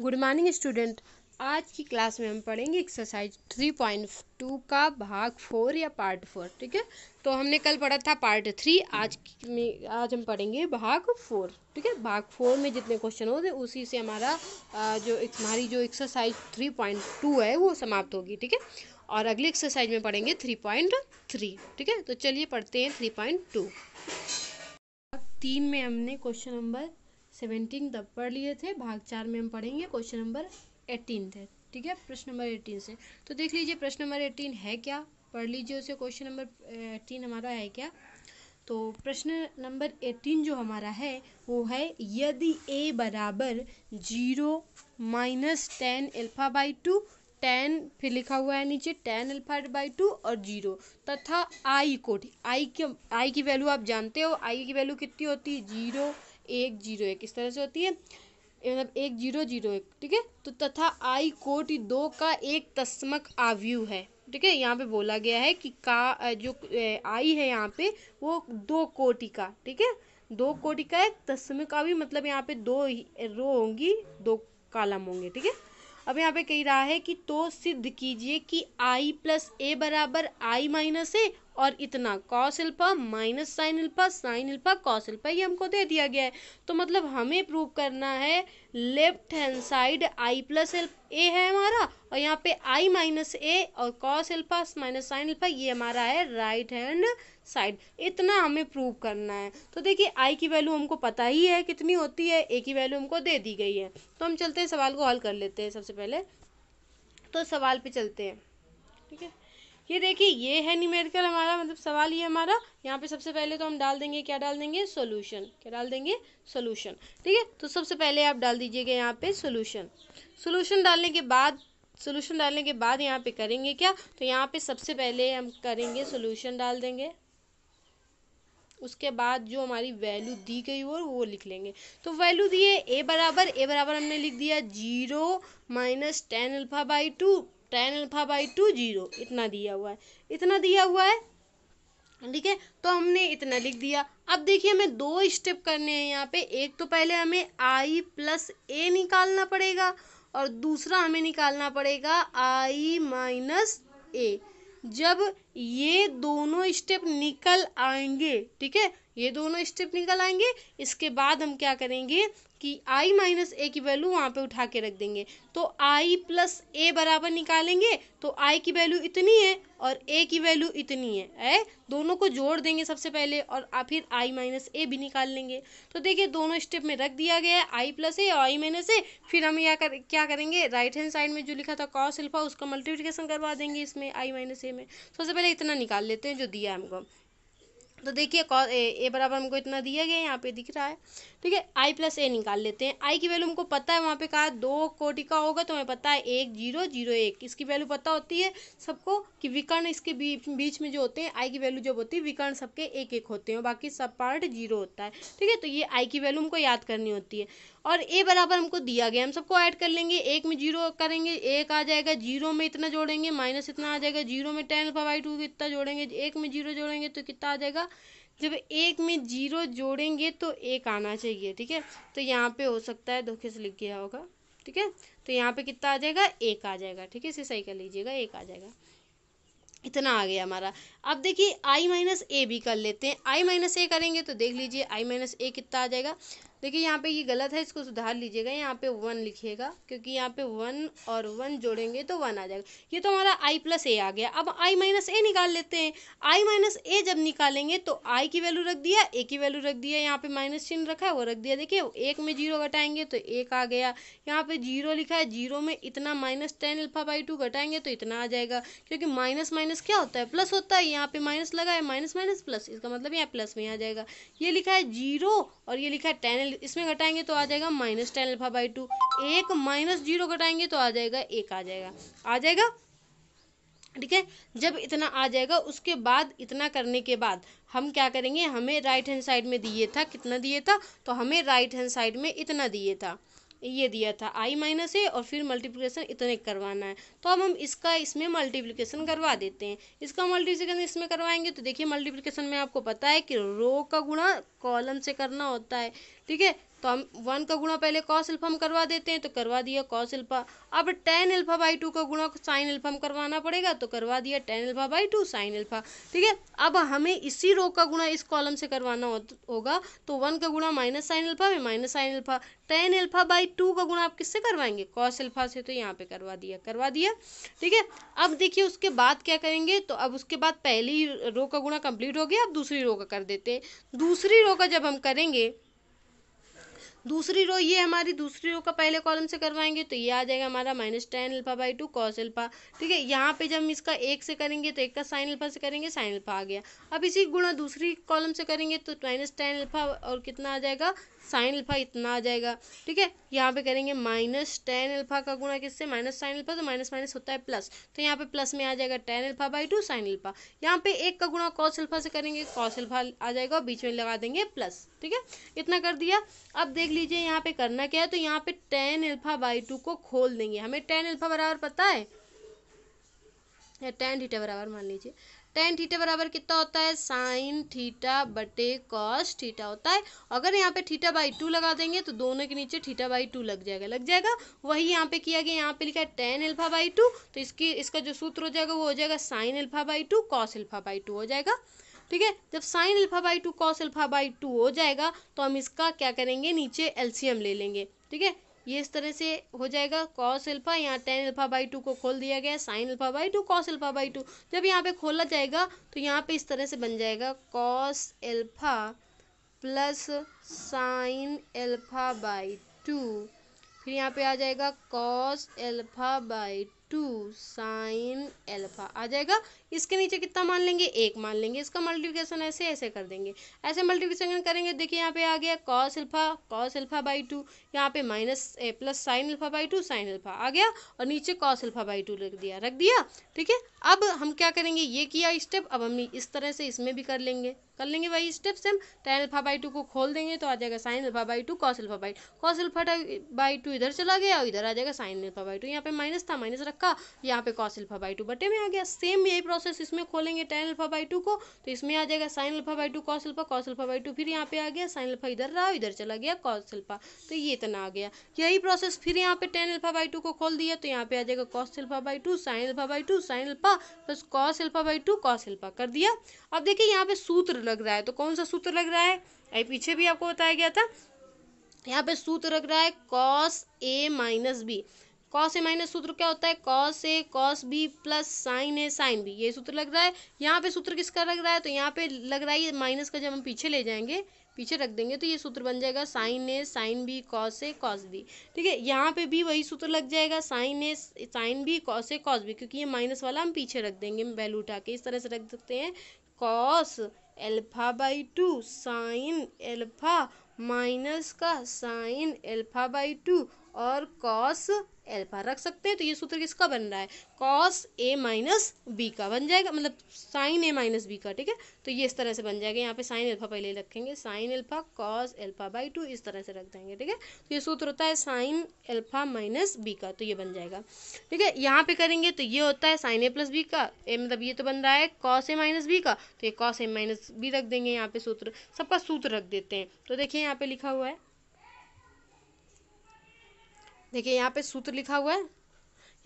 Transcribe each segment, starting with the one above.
good morning student आज की class में हम पढ़ेंगे एक्सरसाइज थ्री पॉइंट टू का भाग फोर या पार्ट फोर ठीक है तो हमने कल पढ़ा था पार्ट थ्री आज में आज हम पढ़ेंगे भाग फोर ठीक है भाग फोर में जितने क्वेश्चन होंगे उसी से हमारा जो हमारी जो एक्सरसाइज थ्री पॉइंट टू है वो समाप्त होगी ठीक है और अगली एक्सरसाइज में पढ़ेंगे थ्री पॉइंट थ्री ठीक है तो चलिए पढ़ते हैं थ्री पॉइंट टू तीन में हमने क्वेश्चन नंबर सेवेंटीन तक पढ़ लिए थे भाग चार में हम पढ़ेंगे क्वेश्चन नंबर एटीन थे ठीक है प्रश्न नंबर एटीन से तो देख लीजिए प्रश्न नंबर एटीन है क्या पढ़ लीजिए उसे क्वेश्चन नंबर एटीन हमारा है क्या तो प्रश्न नंबर एटीन जो हमारा है वो है यदि ए बराबर zero minus tan alpha by two tan फिर लिखा हुआ है नीचे टेन एल्फा बाई टू और जीरो तथा आई कोट आई के आई की वैल्यू आप जानते हो आई की वैल्यू कितनी होती है जीरो एक जीरो एक इस तरह से होती है मतलब एक जीरो जीरो एक ठीक है तो तथा आई कोटि दो का एक तस्मक आव्यू है ठीक है यहाँ पे बोला गया है कि का जो आई है यहाँ पे वो दो कोटि का ठीक है दो कोटि का एक तस्मक आव्यू मतलब यहाँ पे दो रो होंगी दो कालम होंगे ठीक है अब यहाँ पे कह रहा है कि तो सिद्ध कीजिए कि आई प्लस ए बराबर आई माइनस ए और इतना cos alpha minus sine alpha sine alpha cos alpha ये हमको दे दिया गया है तो मतलब हमें प्रूव करना है left hand side I plus A है हमारा और यहाँ पे आई माइनस ए और cos alpha minus sine alpha ये हमारा है राइट हैंड साइड इतना हमें प्रूव करना है तो देखिए आई की वैल्यू हमको पता ही है कितनी होती है ए की वैल्यू हमको दे दी गई है तो हम चलते हैं सवाल को हल कर लेते हैं सबसे पहले तो सवाल पे चलते हैं ठीक है ये देखिए ये है न्यूमेरिकल हमारा मतलब सवाल ये हमारा यहाँ पे सबसे पहले तो हम डाल देंगे क्या डाल देंगे सोल्यूशन क्या डाल देंगे सोल्यूशन ठीक है तो सबसे पहले आप डाल दीजिएगा यहाँ पे सोल्यूशन सोल्यूशन डालने के बाद सोल्यूशन डालने के बाद यहाँ पे करेंगे क्या तो यहाँ पे सबसे पहले हम करेंगे सोल्यूशन डाल देंगे उसके बाद जो हमारी वैल्यू दी गई हो वो लिख लेंगे तो वैल्यू दिए ए बराबर ए बराबर हमने लिख दिया zero minus tan alpha by two tan alpha by two zero इतना दिया हुआ है इतना दिया हुआ है ठीक है तो हमने इतना लिख दिया अब देखिए हमें दो स्टेप करने हैं यहाँ पे एक तो पहले हमें आई प्लस ए निकालना पड़ेगा और दूसरा हमें निकालना पड़ेगा आई माइनस ए जब ये दोनों स्टेप निकल आएंगे ठीक है ये दोनों स्टेप निकल आएंगे इसके बाद हम क्या करेंगे कि आई माइनस ए की वैल्यू वहाँ पे उठा के रख देंगे तो आई प्लस ए बराबर निकालेंगे तो आई की वैल्यू इतनी है और ए की वैल्यू इतनी है ए दोनों को जोड़ देंगे सबसे पहले और फिर आई माइनस ए भी निकाल लेंगे तो देखिए दोनों स्टेप में रख दिया गया है आई प्लस ए और आई माइनस ए फिर हम यहाँ कर क्या करेंगे राइट हैंड साइड में जो लिखा था कॉस अल्फा उसका मल्टीप्लिकेशन करवा देंगे इसमें आई माइनस ए में सबसे पहले इतना निकाल लेते हैं जो दिया हमको तो देखिए ए, ए बराबर हमको इतना दिया गया है यहाँ पे दिख रहा है ठीक है आई प्लस ए निकाल लेते हैं आई की वैल्यू हमको पता है वहाँ पे कहा दो कोटि का होगा तो हमें पता है एक जीरो जीरो एक इसकी वैल्यू पता होती है सबको कि विकर्ण इसके बीच में जो होते हैं आई की वैल्यू जब होती है विकर्ण सबके एक एक होते हैं बाकी सब पार्ट जीरो होता है ठीक है तो ये आई की वैल्यू हमको याद करनी होती है और ए बराबर हमको दिया गया हम सबको ऐड कर लेंगे एक में जीरो करेंगे एक आ जाएगा जीरो में इतना जोड़ेंगे माइनस इतना आ जाएगा जीरो में टेन अल्फा बाई टू इतना जोड़ेंगे एक में जीरो जोड़ेंगे तो कितना आ जाएगा जब एक में जीरो जोड़ेंगे तो एक आना चाहिए ठीक है तो यहाँ पे हो सकता है धोखे से लिख गया होगा ठीक है तो यहाँ पे कितना आ जाएगा एक आ जाएगा ठीक है इसे सही कर लीजिएगा एक आ जाएगा इतना आ गया हमारा अब देखिए आई माइनस ए भी कर लेते हैं आई माइनस ए करेंगे तो देख लीजिए आई माइनस ए कितना आ जाएगा देखिए यहाँ पे ये गलत है इसको सुधार लीजिएगा यहाँ पे वन लिखिएगा क्योंकि यहाँ पे वन और वन जोड़ेंगे तो वन आ जाएगा ये तो हमारा आई प्लस ए आ गया अब आई माइनस ए निकाल लेते हैं आई माइनस ए जब निकालेंगे तो आई की वैल्यू रख दिया ए की वैल्यू रख दिया यहाँ पे माइनस चिन्ह रखा है वो रख दिया देखिए एक में जीरो घटाएंगे तो एक आ गया यहाँ पे जीरो लिखा है जीरो में इतना minus tan alpha by two घटाएंगे तो इतना आ जाएगा क्योंकि माइनस माइनस क्या होता है प्लस होता है यहाँ पे माइनस लगा है माइनस माइनस प्लस इसका मतलब यहाँ प्लस में आ जाएगा ये लिखा है जीरो और ये लिखा है टेन टेन इसमें घटाएंगे तो आ जाएगा minus tan alpha by two एक माइनस जीरो घटाएंगे तो आ जाएगा एक आ जाएगा आ जाएगा ठीक है जब इतना आ जाएगा उसके बाद इतना करने के बाद हम क्या करेंगे हमें राइट हैंड साइड में दिए था कितना दिए था तो हमें राइट हैंड साइड में इतना दिए था ये दिया था आई माइनस ए और फिर मल्टीप्लिकेशन इतने करवाना है तो अब हम इसका इसमें मल्टीप्लिकेशन करवा देते हैं इसका मल्टीप्लिकेशन इसमें करवाएंगे तो देखिए मल्टीप्लिकेशन में आपको पता है कि रो का गुणा कॉलम से करना होता है ठीक है तो हम वन का गुणा पहले कॉस अल्फा करवा देते हैं तो करवा दिया कॉस अल्फा अब टेन अल्फा बाई टू का गुणा साइन अल्फा करवाना पड़ेगा तो करवा दिया tan alpha by two sine alpha ठीक है अब हमें इसी रो का गुणा इस कॉलम से करवाना होगा तो वन का गुणा माइनस साइन अल्फा में minus sine alpha tan alpha by two का गुणा आप किससे करवाएंगे कॉस अल्फा से तो यहाँ पे करवा दिया करवा दिया ठीक है अब देखिए उसके बाद क्या करेंगे तो अब उसके बाद पहली रो का गुणा कंप्लीट हो गया अब दूसरी रो का कर देते हैं दूसरी रो का जब हम करेंगे दूसरी रो ये हमारी दूसरी रो का पहले कॉलम से करवाएंगे तो ये आ जाएगा हमारा minus tan alpha by two cos alpha ठीक है यहाँ पे जब हम इसका एक से करेंगे तो एक का साइन अल्फा से करेंगे साइन अल्फा आ गया अब इसी गुणा दूसरी कॉलम से करेंगे तो माइनस टेन अल्फा और कितना आ जाएगा साइन अल्फा इतना आ जाएगा ठीक है यहाँ पे करेंगे माइनस टेन अल्फा का गुणा किससे माइनस साइन अल्फा तो माइनस माइनस होता है प्लस तो यहाँ पे प्लस में आ जाएगा tan alpha by two sine alpha यहाँ पे एक का गुणा कॉस अल्फा से करेंगे कॉस अल्फा आ जाएगा और बीच में लगा देंगे प्लस ठीक है इतना कर दिया अब देख लीजिए यहाँ पे करना क्या है तो यहाँ पे टेन अल्फा बाई टू को खोल देंगे हमें टेन अल्फा बराबर पता है टेन डीटा बराबर मान लीजिए टेन थीटा बराबर कितना होता है साइन थीटा बटे कॉस थीटा होता है अगर यहाँ पे थीटा बाई टू लगा देंगे तो दोनों के नीचे थीटा बाई टू लग जाएगा लग जाएगा वही यहाँ पे किया गया यहाँ पे लिखा है टेन एल्फा बाई टू तो इसकी इसका जो सूत्र हो जाएगा वो हो जाएगा sine alpha by two cos alpha by two हो जाएगा ठीक है जब sine alpha by two cos alpha by two हो जाएगा तो हम इसका क्या करेंगे नीचे एल्सियम ले लेंगे ठीक है ये इस तरह से हो जाएगा कॉस अल्फा यहाँ टेन अल्फा बाई टू को खोल दिया गया sine alpha by two cos alpha by two जब यहाँ पे खोला जाएगा तो यहाँ पे इस तरह से बन जाएगा cos alpha plus sine alpha by two फिर यहाँ पे आ जाएगा cos alpha by two sine alpha आ जाएगा इसके नीचे कितना मान लेंगे एक मान लेंगे इसका मल्टीप्लिकेशन ऐसे ऐसे कर देंगे ऐसे मल्टीप्लिकेशन करेंगे देखिए यहाँ पे आ गया cos alpha cos alpha by two यहाँ पे minus A plus sine alpha by two sine alpha आ गया और नीचे कॉस एल्फा बाई टू रख दिया रख दिया ठीक है अब हम क्या करेंगे ये किया स्टेप अब हम इस तरह से इसमें भी कर लेंगे कर लेंगे वही step same tan alpha by two को खोल देंगे तो आ जाएगा sine alpha by two cos alpha by cos alpha by two इधर चला गया और इधर आ जाएगा साइन अल्फा बाई टू यहाँ पे माइनस था माइनस रखा यहाँ पे कॉस अल्फा बाई टू बटे में आ गया सेम यही प्रोसेस इसमें खोलेंगे टेन अल्फा बाई टू को तो इसमें आ जाएगा sine alpha by two cos alpha cos alpha by two फिर यहाँ पे आ गया साइन अल्फा इधर रहा इधर चला गया कॉस अल्फा तो ये इतना आ गया यही प्रोसेस फिर यहाँ पे टेन अल्फा बाई टू को खोल दिया तो यहाँ पे आ जाएगा cos alpha by two sine alpha by two sine alpha alpha plus cos alpha by two cos alpha कर दिया अब देखिए यहाँ पे सूत्र लग रहा है तो कौन सा सूत्र लग रहा है अभी पीछे भी आपको बताया गया था यहाँ पे सूत्र लग रहा है cos A minus B cos A minus सूत्र क्या होता है cos A cos B plus sine A sine B ये सूत्र लग रहा है यहाँ पे सूत्र किसका लग रहा है तो यहाँ पे लग रहा है माइनस का जब हम पीछे ले जाएंगे पीछे रख देंगे तो ये सूत्र बन जाएगा sine A sine B cos A cos B ठीक है यहाँ पे भी वही सूत्र लग जाएगा sine A sine B cos A cos B क्योंकि ये माइनस वाला हम पीछे रख देंगे वैल्यू उठा के इस तरह से रख सकते हैं cos alpha by two sine alpha minus का साइन एल्फा बाई टू और कॉस एल्फा रख सकते हैं तो ये सूत्र किसका बन रहा है कॉस ए माइनस बी का बन जाएगा मतलब साइन ए माइनस बी का ठीक है तो ये इस तरह से बन जाएगा यहाँ पे साइन एल्फा पहले रखेंगे sine alpha cos alpha by two इस तरह से रख देंगे ठीक है तो ये सूत्र होता है साइन एल्फा माइनस बी का तो ये बन जाएगा ठीक है यहाँ पे करेंगे तो ये होता है साइन ए प्लस बी का ए मतलब ये तो बन रहा है कॉस ए माइनस बी का तो ये कॉस ए माइनस बी रख देंगे यहाँ पे सूत्र सबका सूत्र रख देते हैं तो देखिए यहाँ पे लिखा हुआ है देखिए यहाँ पे सूत्र लिखा हुआ है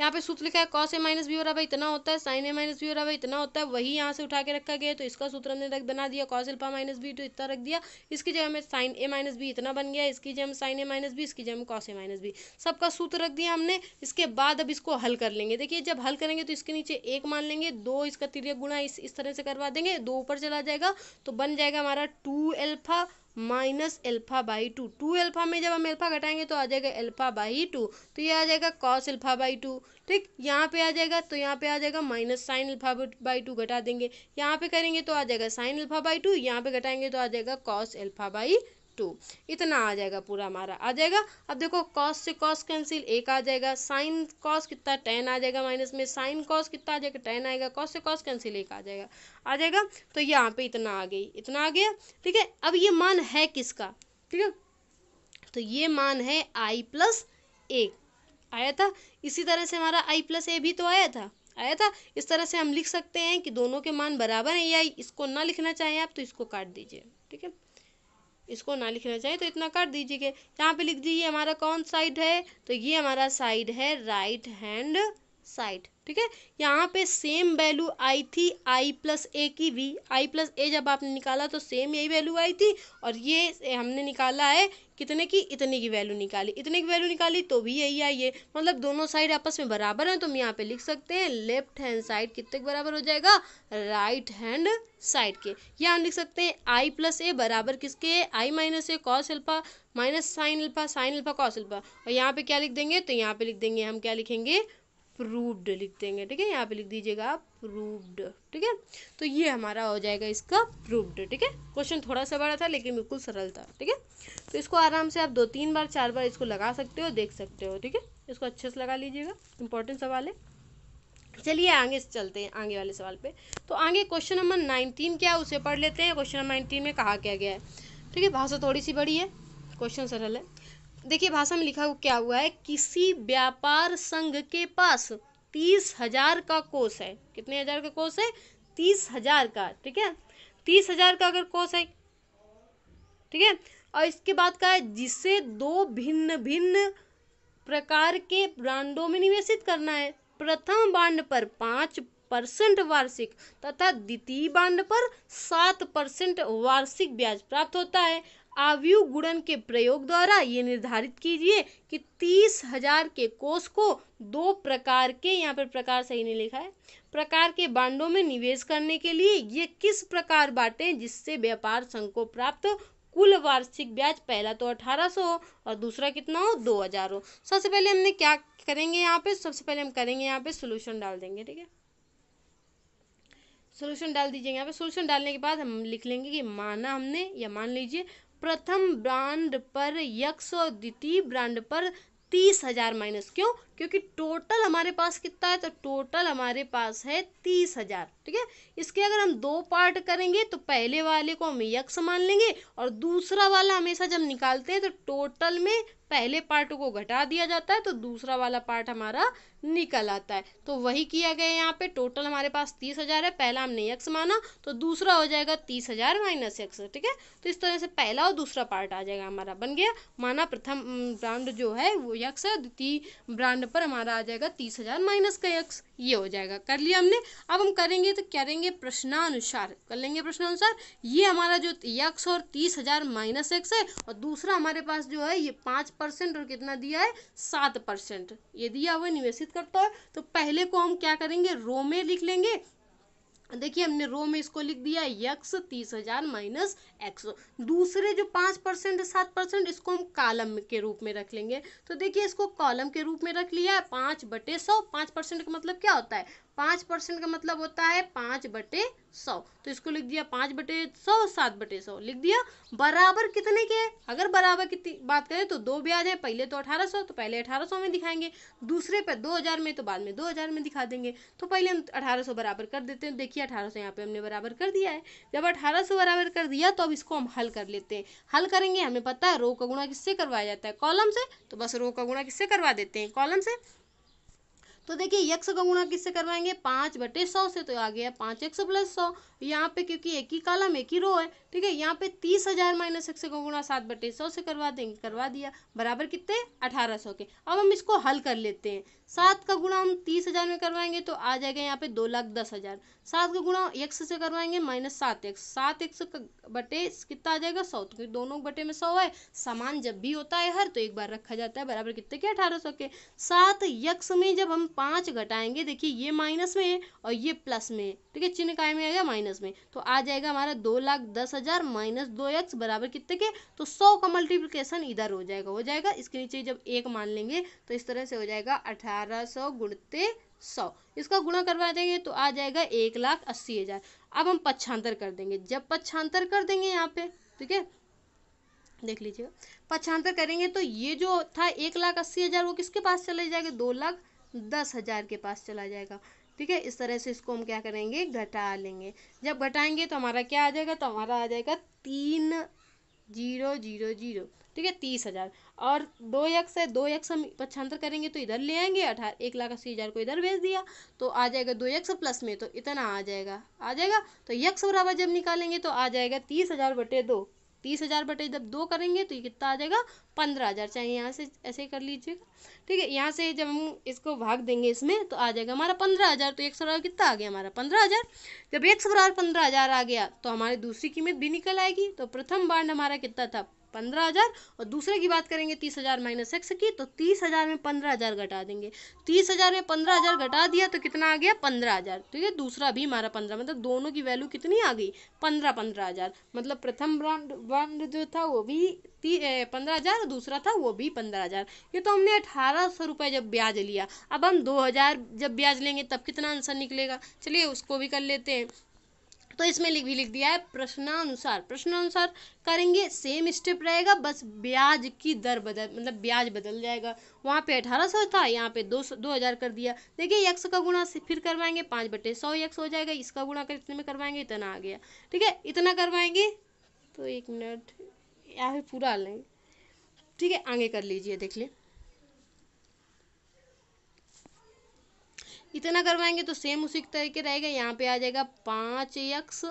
यहाँ पे सूत्र लिखा है कॉस ए माइनस बी हो रहा है इतना होता है साइन ए माइनस बी हो रहा है इतना होता है वही यहाँ से उठा के रखा गया तो इसका सूत्र हमने रख बना दिया कॉस एल्फा माइनस बी तो इतना रख दिया इसकी जगह हमें साइन ए माइनस बी इतना बन गया इसकी जगह साइन ए माइनस बी इसकी जगह कॉस ए माइनस बी सबका सूत्र रख दिया हमने इसके बाद अब इसको हल कर लेंगे देखिए जब हल करेंगे तो इसके नीचे एक मान लेंगे दो इसका तिरक गुणा इस इस तरह से करवा देंगे दो ऊपर चला जाएगा तो बन जाएगा हमारा two alpha minus alpha by two two alpha में जब हम एल्फा घटाएंगे तो आ जाएगा एल्फा बाई टू तो ये आ जाएगा कॉस एल्फा बाई टू ठीक यहाँ पे आ जाएगा तो यहाँ पे आ जाएगा minus sine alpha by two घटा देंगे यहाँ पे करेंगे तो आ जाएगा साइन एल्फा बाई टू यहाँ पे घटाएंगे तो आ जाएगा कॉस एल्फा बाई टू इतना आ जाएगा पूरा हमारा आ जाएगा अब देखो कॉस से कॉस कैंसिल एक आ जाएगा साइन कॉस कितना टेन आ जाएगा माइनस में साइन कॉस कितना आ जाएगा टेन आएगा कॉस से कॉस कैंसिल एक आ जाएगा आ जाएगा तो यहाँ पे इतना आ गई इतना आ गया ठीक है अब ये मान है किसका ठीक है तो ये मान है आई प्लस ए आया था इसी तरह से हमारा आई प्लस ए भी तो आया था आया था इस तरह से हम लिख सकते हैं कि दोनों के मान बराबर हैं या इसको ना लिखना चाहें आप तो इसको काट दीजिए ठीक है इसको ना लिखना चाहिए तो इतना कर दीजिए यहाँ पे लिख दीजिए हमारा कौन साइड है तो ये हमारा साइड है राइट हैंड साइड ठीक है यहाँ पे सेम वैल्यू आई थी आई प्लस ए की भी आई प्लस ए जब आपने निकाला तो सेम यही वैल्यू आई थी और ये हमने निकाला है कितने की इतने की वैल्यू निकाली इतने की वैल्यू निकाली तो भी यही आई है मतलब दोनों साइड आपस में बराबर हैं तो हम यहाँ पे लिख सकते हैं लेफ्ट हैंड साइड कितने के बराबर हो जाएगा राइट हैंड साइड के या हम लिख सकते हैं आई प्लस ए बराबर किसके I minus A cos alpha minus sine alpha sine alpha cos alpha और यहाँ पे क्या लिख देंगे तो यहाँ पे लिख देंगे हम क्या लिखेंगे प्रूव्ड लिख देंगे ठीक है यहाँ पे लिख दीजिएगा आप प्रूव्ड ठीक है तो ये हमारा हो जाएगा इसका प्रूव्ड ठीक है क्वेश्चन थोड़ा सा बड़ा था लेकिन बिल्कुल सरल था ठीक है तो इसको आराम से आप दो तीन बार चार बार इसको लगा सकते हो देख सकते हो ठीक है इसको अच्छे से लगा लीजिएगा इंपॉर्टेंट सवाल है चलिए आगे चलते हैं आगे वाले सवाल पे तो आगे क्वेश्चन नंबर नाइनटीन क्या है उसे पढ़ लेते हैं क्वेश्चन नंबर नाइनटीन में कहा क्या गया है ठीक है भाषा थोड़ी सी बड़ी है क्वेश्चन सरल है देखिए भाषा में लिखा हुआ क्या हुआ है किसी व्यापार संघ के पास तीस हजार का कोष है कितने हजार का कोष है तीस हजार का ठीक है तीस हजार का अगर कोष है ठीक है और इसके बाद का है जिसे दो भिन्न भिन्न प्रकार के ब्रांडों में निवेशित करना है प्रथम बांड पर पांच परसेंट वार्षिक तथा द्वितीय बांड पर सात परसेंट वार्षिक ब्याज प्राप्त होता है आवयु गुणन के प्रयोग द्वारा ये निर्धारित कीजिए कि तीस हजार के कोष को दो प्रकार के यहाँ पर प्रकार सही नहीं लिखा है प्रकार के बांडों में निवेश करने के लिए ये किस प्रकार बांटे जिससे व्यापार संघ को प्राप्त कुल वार्षिक ब्याज पहला तो अठारह सौ हो और दूसरा कितना हो दो हजार हो सबसे पहले हमने क्या करेंगे यहाँ पे सबसे पहले हम करेंगे यहाँ पे सोल्यूशन डाल देंगे ठीक है सोल्यूशन डाल दीजिए यहाँ पे सोल्यूशन डालने के बाद हम लिख लेंगे कि माना हमने या मान लीजिए प्रथम ब्रांड पर यक्स और द्वितीय ब्रांड पर तीस हजार माइनस क्यों क्योंकि टोटल हमारे पास कितना है तो टोटल हमारे पास है तीस हजार ठीक है इसके अगर हम दो पार्ट करेंगे तो पहले वाले को हम यक्स मान लेंगे और दूसरा वाला हमेशा जब निकालते हैं तो टोटल में पहले पार्ट को घटा दिया जाता है तो दूसरा वाला पार्ट हमारा निकल आता है तो वही किया गया यहाँ पे टोटल हमारे पास तीस हज़ार है पहला हमने यक्स माना तो दूसरा हो जाएगा तीस हज़ार माइनस एक्स ठीक है तो इस तरह से पहला और दूसरा पार्ट आ जाएगा हमारा बन गया माना प्रथम ब्रांड जो है वो यक्स है द्वितीय ब्रांड पर हमारा आ जाएगा तीस हज़ार माइनस का यक्स ये हो जाएगा कर लिया हमने अब हम करेंगे तो करेंगे प्रश्नानुसार कर लेंगे प्रश्नानुसार ये हमारा जो यक्स और तीस हजार माइनस एक्स है और दूसरा हमारे पास जो है ये पाँच परसेंट और कितना दिया है सात परसेंट ये दिया हुआ निवेशित करता है तो पहले को हम क्या करेंगे रो में लिख लेंगे देखिए हमने रो में इसको लिख दिया यक्स तीस हजार माइनस एक्स दूसरे जो पाँच परसेंट सात परसेंट इसको हम कॉलम के रूप में रख लेंगे तो देखिए इसको कॉलम के रूप में रख लिया है पाँच बटे सौ पाँच परसेंट का मतलब क्या होता है पाँच परसेंट का मतलब होता है पाँच बटे सौ तो इसको लिख दिया पाँच बटे सौ सात बटे सौ लिख दिया बराबर कितने के अगर बराबर कितनी बात करें तो दो ब्याज है पहले तो अठारह सौ तो पहले अठारह सौ में दिखाएंगे दूसरे पर दो हजार में तो बाद में दो हजार में दिखा देंगे तो पहले हम अठारह सौ बराबर कर देते हैं देखिए अठारह सौ यहाँ पे हमने बराबर कर दिया है जब अठारह सौ बराबर कर दिया तो अब इसको हम हल कर लेते हैं हल करेंगे हमें पता है रो का गुणा किससे करवाया जाता है कॉलम से तो बस रो का गुणा किससे करवा देते हैं कॉलम से तो देखिए यक्ष का गुणा किससे करवाएंगे पांच बटे सौ से तो आ गया पांच एक सौ प्लस सौ यहाँ पे क्योंकि एक ही कालम एक ही रो है ठीक है यहाँ पे तीस हजार माइनस एक सौ गुणा सात बटे सौ से करवा देंगे करवा दिया बराबर कितने अठारह सौ के अब हम इसको हल कर लेते हैं सात का गुणा हम तीस हजार में करवाएंगे तो आ जाएगा यहाँ पे दो लाख दस हजार सात का गुणा एक से करवाएंगे माइनस सात एक सात सौ बटे कितना आ जाएगा सौ तो दोनों बटे में सौ है सामान जब भी होता है हर तो एक बार रखा जाता है बराबर कितने के अठारह सौ के सात एक में जब हम पाँच घटाएंगे देखिए ये माइनस में है और ये प्लस में है ठीक है चिन्ह काय में आएगा माइनस माइनस में तो आ जाएगा हमारा दो लाख दस हज़ार माइनस दो एक्स बराबर कितने के तो सौ का मल्टीप्लिकेशन इधर हो जाएगा हो जाएगा इसके नीचे जब एक मान लेंगे तो इस तरह से हो जाएगा अठारह सौ गुणते सौ इसका गुणा करवा देंगे तो आ जाएगा एक लाख अस्सी हज़ार अब हम पक्षांतर कर देंगे जब पक्षांतर कर देंगे यहाँ पे ठीक है देख लीजिएगा पक्षांतर करेंगे तो ये जो था एक लाख अस्सी हज़ार वो किसके पास चले जाएगा दो लाख दस हज़ार के पास चला जाएगा ठीक है इस तरह से इसको हम क्या करेंगे घटा लेंगे जब घटाएंगे तो हमारा क्या आ जाएगा तो हमारा आ जाएगा तीन जीरो जीरो जीरो ठीक है तीस हज़ार और दो यक्स है दो यक्स हम पक्षांतर करेंगे तो इधर ले आएंगे अठारह एक लाख अस्सी हज़ार को इधर भेज दिया तो आ जाएगा दो यक्स प्लस में तो इतना आ जाएगा आ जाएगा तो यक्स बराबर जब निकालेंगे तो आ जाएगा तीस हज़ार बटे दो तीस हज़ार बटे जब दो करेंगे तो ये कितना आ जाएगा पंद्रह हज़ार चाहिए यहाँ से ऐसे कर लीजिएगा ठीक है यहाँ से जब हम इसको भाग देंगे इसमें तो आ जाएगा हमारा पंद्रह हज़ार तो एक सौ कितना आ गया हमारा पंद्रह हज़ार जब एक सौ बराबर पंद्रह हज़ार आ गया तो हमारी दूसरी कीमत भी निकल आएगी तो प्रथम बांड हमारा कितना था पंद्रह हज़ार और दूसरे की बात करेंगे तीस हज़ार माइनस एक्स की तो तीस हज़ार में पंद्रह हज़ार घटा देंगे तीस हज़ार में पंद्रह हज़ार घटा दिया तो कितना आ गया पंद्रह हज़ार ठीक तो है दूसरा भी हमारा पंद्रह मतलब दोनों की वैल्यू कितनी आ गई पंद्रह पंद्रह हज़ार मतलब प्रथम ब्रांड ब्रांड जो था वो भी पंद्रह हज़ार और दूसरा था वो भी पंद्रह हज़ार ये तो हमने अठारह सौ रुपये जब ब्याज लिया अब हम दो हज़ार जब ब्याज लेंगे तब कितना आंसर निकलेगा चलिए उसको भी कर लेते हैं तो इसमें लिख भी लिख दिया है प्रश्नानुसार प्रश्नानुसार करेंगे सेम स्टेप रहेगा बस ब्याज की दर बदल मतलब ब्याज बदल जाएगा वहाँ पे अठारह सौ था यहाँ पे दो सौ दो हज़ार कर दिया देखिए यक्स का गुणा से फिर करवाएंगे पाँच बटे सौ यक्स हो जाएगा इसका गुणा कर इतने में करवाएंगे इतना आ गया ठीक है इतना करवाएंगे तो एक मिनट या फिर पूरा डाल लेंगे ठीक है आगे कर लीजिए देख लें इतना करवाएंगे तो सेम उसी तरीके रहेगा यहाँ पे आ जाएगा पाँच यक्स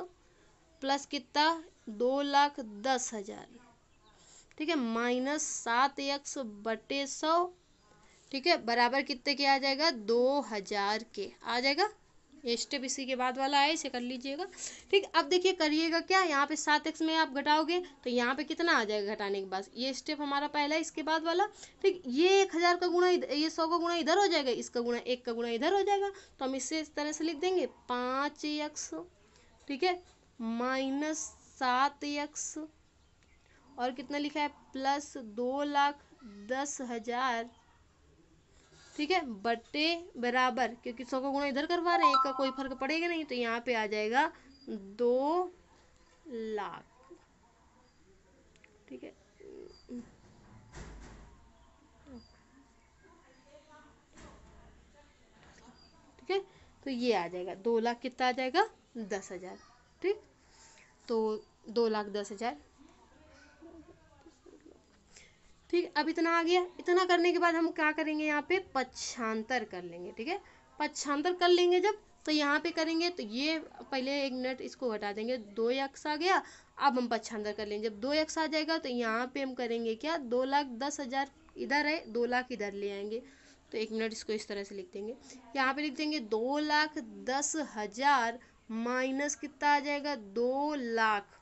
प्लस कितना दो लाख दस हजार ठीक है माइनस सात यक्स बटे सौ ठीक है बराबर कितने के आ जाएगा दो हजार के आ जाएगा ये स्टेप इसी के बाद वाला है इसे कर लीजिएगा ठीक अब देखिए करिएगा क्या यहाँ पे सात एक्स में आप घटाओगे तो यहाँ पे कितना आ जाएगा घटाने के बाद ये स्टेप हमारा पहला है इसके बाद वाला ठीक ये एक हज़ार का गुणा ये सौ का गुणा इधर हो जाएगा इसका गुणा एक का गुणा इधर हो जाएगा तो हम इससे इस तरह से लिख देंगे पाँच एक्स ठीक है माइनस सात और कितना लिखा है प्लस दो लाख दस हज़ार ठीक है बटे बराबर क्योंकि सौ का गुणा इधर करवा रहे हैं एक का कोई फर्क पड़ेगा नहीं तो यहाँ पे आ जाएगा दो लाख ठीक है ठीक है तो ये आ जाएगा दो लाख कितना आ जाएगा दस हजार ठीक तो दो लाख दस हजार ठीक अब इतना आ गया इतना करने के बाद हम क्या करेंगे यहाँ पे पक्षांतर कर लेंगे ठीक है पक्षांतर कर लेंगे जब तो यहाँ पे करेंगे तो ये पहले एक मिनट इसको हटा देंगे दो यक्स आ गया अब हम पक्षांतर कर लेंगे जब दो यक्स आ जाएगा तो यहाँ पे हम करेंगे क्या दो लाख दस हज़ार इधर है दो लाख इधर ले आएंगे तो एक मिनट इसको इस तरह से लिख देंगे यहाँ पे लिख देंगे दो लाख दस हज़ार माइनस कितना आ जाएगा दो लाख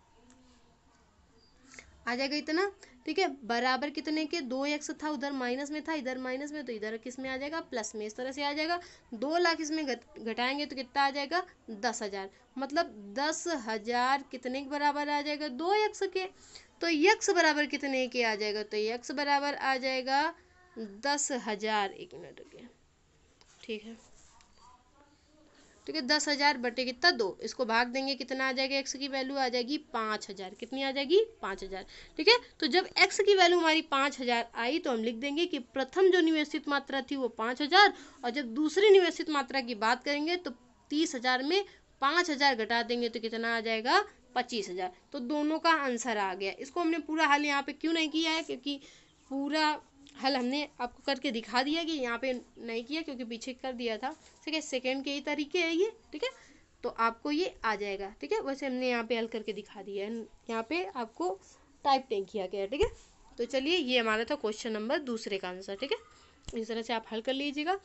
आ जाएगा इतना ठीक है बराबर कितने के दो एक्स था उधर माइनस में था इधर माइनस में तो इधर किस में आ जाएगा प्लस में इस तरह से आ जाएगा दो लाख इसमें घटाएंगे तो कितना आ जाएगा दस हज़ार मतलब दस हज़ार कितने के बराबर आ जाएगा दो यक्स के तो यक्स बराबर कितने के आ जाएगा तो यक्स बराबर आ जाएगा दस हज़ार एक मिनट हो गया ठीक है ठीक है दस हजार बटे कितना दो इसको भाग देंगे कितना आ जाएगा एक्स की वैल्यू आ जाएगी पाँच हजार कितनी आ जाएगी पाँच हजार ठीक है तो जब एक्स की वैल्यू हमारी पाँच हजार आई तो हम लिख देंगे कि प्रथम जो निवेशित मात्रा थी वो पाँच हजार और जब दूसरी निवेशित मात्रा की बात करेंगे तो तीस हजार में पाँच हजार घटा देंगे तो कितना आ जाएगा पच्चीस हजार तो दोनों का आंसर आ गया इसको हमने पूरा हल यहाँ पे क्यों नहीं किया है क्योंकि पूरा हल हमने आपको करके दिखा दिया कि यहाँ पे नहीं किया क्योंकि पीछे कर दिया था ठीक है सेकेंड के ही तरीके है ये ठीक है तो आपको ये आ जाएगा ठीक है वैसे हमने यहाँ पे हल करके दिखा दिया है यहाँ पे आपको टाइप नहीं किया गया ठीक है तो चलिए ये हमारा था क्वेश्चन नंबर दूसरे का आंसर ठीक है इस तरह से आप हल कर लीजिएगा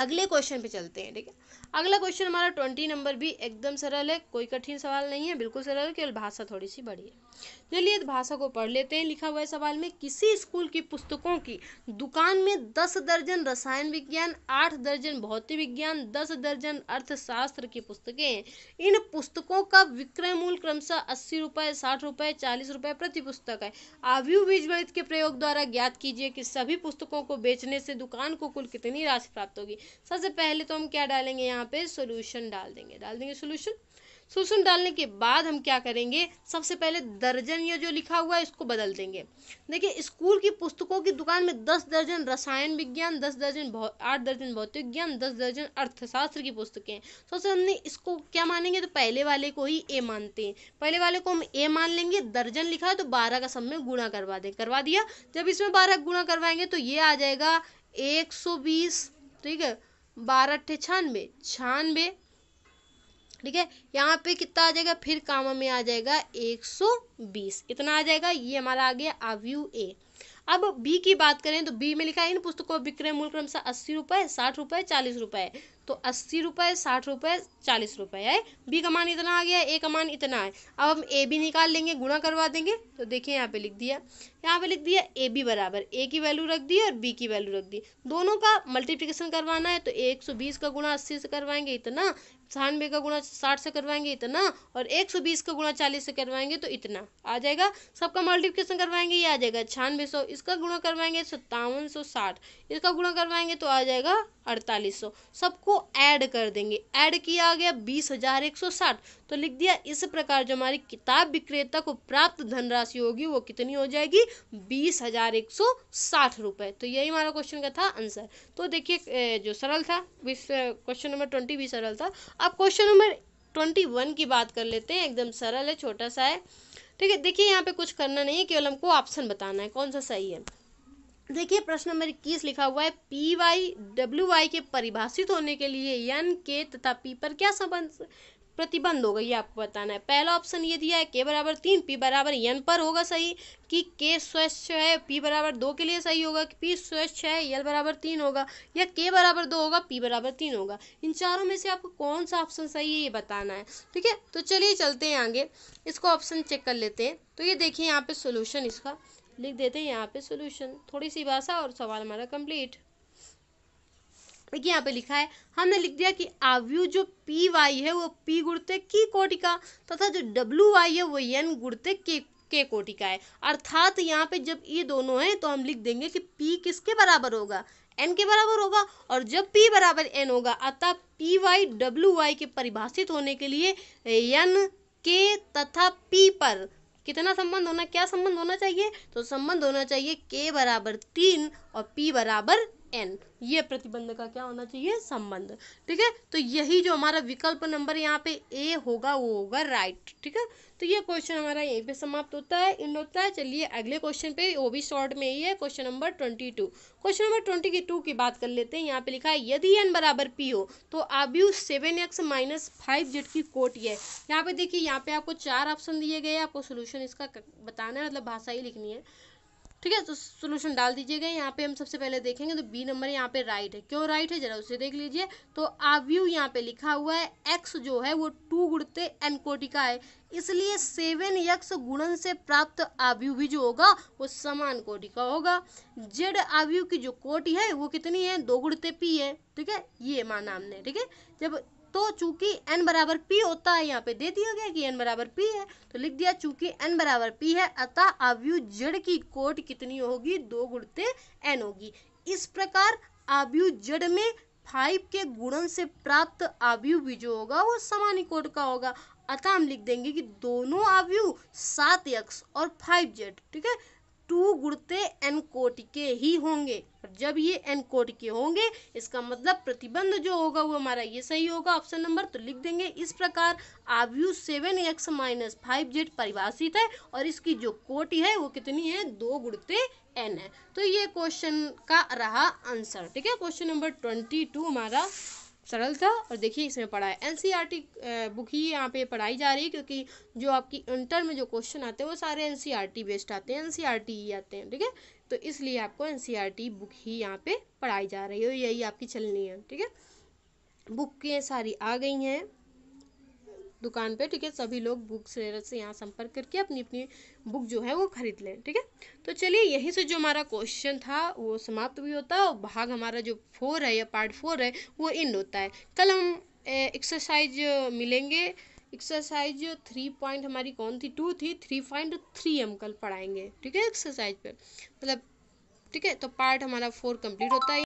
अगले क्वेश्चन पे चलते हैं ठीक है अगला क्वेश्चन हमारा ट्वेंटी नंबर भी एकदम सरल है कोई कठिन सवाल नहीं है बिल्कुल सरल है केवल भाषा थोड़ी सी बड़ी है चलिए भाषा को पढ़ लेते हैं लिखा हुआ है सवाल में किसी स्कूल की पुस्तकों की दुकान में दस दर्जन रसायन विज्ञान आठ दर्जन भौतिक विज्ञान दस दर्जन अर्थशास्त्र की पुस्तकें हैं इन पुस्तकों का विक्रय मूल क्रमशः अस्सी रुपये साठ रुपये चालीस रुपये प्रति पुस्तक है आव्यू बीजगणित के प्रयोग द्वारा ज्ञात कीजिए कि सभी पुस्तकों को बेचने से दुकान को कुल कितनी राशि प्राप्त होगी सबसे पहले तो हम क्या डालेंगे यहाँ पे सोल्यूशन डाल देंगे डाल देंगे सोल्यूशन सुसुन डालने के बाद हम क्या करेंगे सबसे पहले दर्जन या जो लिखा हुआ है इसको बदल देंगे देखिए स्कूल की पुस्तकों की दुकान में दस दर्जन रसायन विज्ञान दस दर्जन आठ दर्जन भौतिक ज्ञान दस दर्जन अर्थशास्त्र की पुस्तकें सबसे हमने इसको क्या मानेंगे तो पहले वाले को ही ए मानते हैं पहले वाले को हम ए मान लेंगे दर्जन लिखा है तो बारह का सब में गुणा करवा दें करवा दिया जब इसमें बारह गुणा करवाएंगे तो ये आ जाएगा एक सौ बीस ठीक है बारह अट्ठे छानबे छानबे ठीक है यहाँ पे कितना आ जाएगा फिर काम में आ जाएगा 120 इतना आ जाएगा ये हमारा आ गया अव्यू ए अब बी की बात करें तो बी में लिखा है इन पुस्तकों विक्रय क्रम क्रमशः अस्सी रुपये साठ रुपये चालीस रुपये तो अस्सी रुपये साठ रुपये चालीस रुपये है बी का मान इतना आ गया ए का मान इतना है अब हम ए भी निकाल लेंगे गुणा करवा देंगे तो देखिए यहाँ पे लिख दिया यहाँ पे लिख दिया ए बी बराबर ए की वैल्यू रख दी और बी की वैल्यू रख दी दोनों का मल्टीप्लीकेशन करवाना है तो एक सौ बीस का गुणा अस्सी से करवाएंगे इतना सहानवे का गुणा साठ से करवाएंगे इतना और एक सौ बीस का गुणा चालीस से करवाएंगे तो इतना आ जाएगा सबका मल्टीप्लिकेशन करवाएंगे ये आ जाएगा छियानवे सौ इसका गुणा करवाएंगे सत्तावन सौ साठ इसका गुणा करवाएंगे तो आ जाएगा अड़तालीस सौ सबको ऐड कर देंगे ऐड किया गया बीस हजार एक सौ साठ तो लिख दिया इस प्रकार जो हमारी किताब विक्रेता को प्राप्त धनराशि होगी वो कितनी हो जाएगी बीस हजार एक सौ साठ रुपए तो यही हमारा क्वेश्चन का था आंसर तो देखिए जो सरल था क्वेश्चन नंबर ट्वेंटी भी सरल था अब क्वेश्चन नंबर ट्वेंटी वन की बात कर लेते हैं एकदम सरल है छोटा सा है ठीक है देखिए यहाँ पे कुछ करना नहीं है केवल हमको ऑप्शन बताना है कौन सा सही है देखिए प्रश्न नंबर इक्कीस लिखा हुआ है पी वाई डब्ल्यू वाई के परिभाषित होने के लिए यन के तथा पी पर क्या संबंध प्रतिबंध होगा ये आपको बताना है पहला ऑप्शन ये दिया है के बराबर तीन पी बराबर यन पर होगा सही कि के स्वच्छ है पी बराबर दो के लिए सही होगा कि पी स्वच्छ है यल बराबर तीन होगा या के बराबर दो होगा पी बराबर तीन होगा इन चारों में से आपको कौन सा ऑप्शन सही है ये बताना है ठीक है तो चलिए चलते हैं आगे इसको ऑप्शन चेक कर लेते हैं तो ये देखिए यहाँ पर सोल्यूशन इसका लिख देते हैं यहाँ पर सोल्यूशन थोड़ी सी भाषा और सवाल हमारा कम्प्लीट देखिए यहाँ पे लिखा है हमने लिख दिया कि आवयु जो पी वाई है वो पी गुड़ते की कोटिका तथा जो डब्ल्यू वाई है वो एन गुड़ते के के कोटिका है अर्थात यहाँ पे जब ये दोनों हैं तो हम लिख देंगे कि पी किसके बराबर होगा एन के बराबर होगा और जब पी बराबर एन होगा अतः पी वाई डब्ल्यू वाई के परिभाषित होने के लिए एन के तथा पी पर कितना संबंध होना क्या संबंध होना चाहिए तो संबंध होना चाहिए के बराबर तीन और पी बराबर एन ये प्रतिबंध का क्या होना चाहिए संबंध ठीक है तो यही जो हमारा विकल्प नंबर यहाँ पे ए होगा वो होगा राइट ठीक है तो ये क्वेश्चन हमारा यहीं पे समाप्त होता है इन होता है चलिए अगले क्वेश्चन पे वो भी शॉर्ट में ही है question number twenty two question number twenty की टू की बात कर लेते हैं यहाँ पे लिखा है यदि एन बराबर पी हो तो U seven x minus five z की कोट ये यहाँ पे देखिए यहाँ पे आपको चार ऑप्शन दिए गए आपको सोल्यूशन इसका बताना है मतलब भाषा ही लिखनी है ठीक है तो सोल्यूशन डाल दीजिएगा यहाँ पे हम सबसे पहले देखेंगे तो बी नंबर यहाँ पे राइट है क्यों राइट है जरा उसे देख लीजिए तो आव्यू यहाँ पे लिखा हुआ है एक्स जो है वो टू गुड़ते एन कोटिका है इसलिए सेवन यक्स गुणन से प्राप्त आव्यू भी जो होगा वो समान कोटि का होगा जेड आव्यू की जो कोटि है वो कितनी है दो गुड़ते पी है ठीक है ये माना हमने ठीक है जब तो चूंकि एन बराबर पी होता है यहाँ पे दे दिया गया कि एन बराबर पी है तो लिख दिया चूंकि एन बराबर पी है अतः आवयु जड़ की कोट कितनी होगी दो गुणते एन होगी इस प्रकार आवयु जड़ में फाइव के गुणन से प्राप्त आवयु भी जो होगा वो सामान्य कोट का होगा अतः हम लिख देंगे कि दोनों आवयु सात यक्स और फाइव जेड ठीक है टू गुड़ते एन कोट के ही होंगे जब ये एन कोट के होंगे इसका मतलब प्रतिबंध जो होगा वो हमारा ये सही होगा ऑप्शन नंबर तो लिख देंगे इस प्रकार आव्यू seven x minus five z परिभाषित है और इसकी जो कोटि है वो कितनी है दो गुड़ते एन है तो ये क्वेश्चन का रहा आंसर ठीक है क्वेश्चन नंबर ट्वेंटी टू हमारा सरल था और देखिए इसमें पढ़ा है एन बुक e ही यहाँ पे पढ़ाई जा रही है क्योंकि जो आपकी इंटर में जो क्वेश्चन आते हैं वो सारे एन बेस्ड e आते हैं एन e ही आते हैं ठीक है तो इसलिए आपको एन बुक ही यहाँ पे पढ़ाई जा रही है और यही आपकी चलनी है ठीक है बुक ये सारी आ गई हैं दुकान पे ठीक है सभी लोग बुक सेलर से यहाँ संपर्क करके अपनी अपनी बुक जो है वो खरीद लें ठीक है तो चलिए यहीं से जो हमारा क्वेश्चन था वो समाप्त भी होता है और भाग हमारा जो फोर है या पार्ट फोर है वो इंड होता है कल हम एक्सरसाइज मिलेंगे एक्सरसाइज थ्री पॉइंट हमारी कौन थी टू थी थ्री पॉइंट थ्री हम कल पढ़ाएंगे ठीक है एक्सरसाइज पर मतलब ठीक है तो पार्ट हमारा फोर कंप्लीट होता है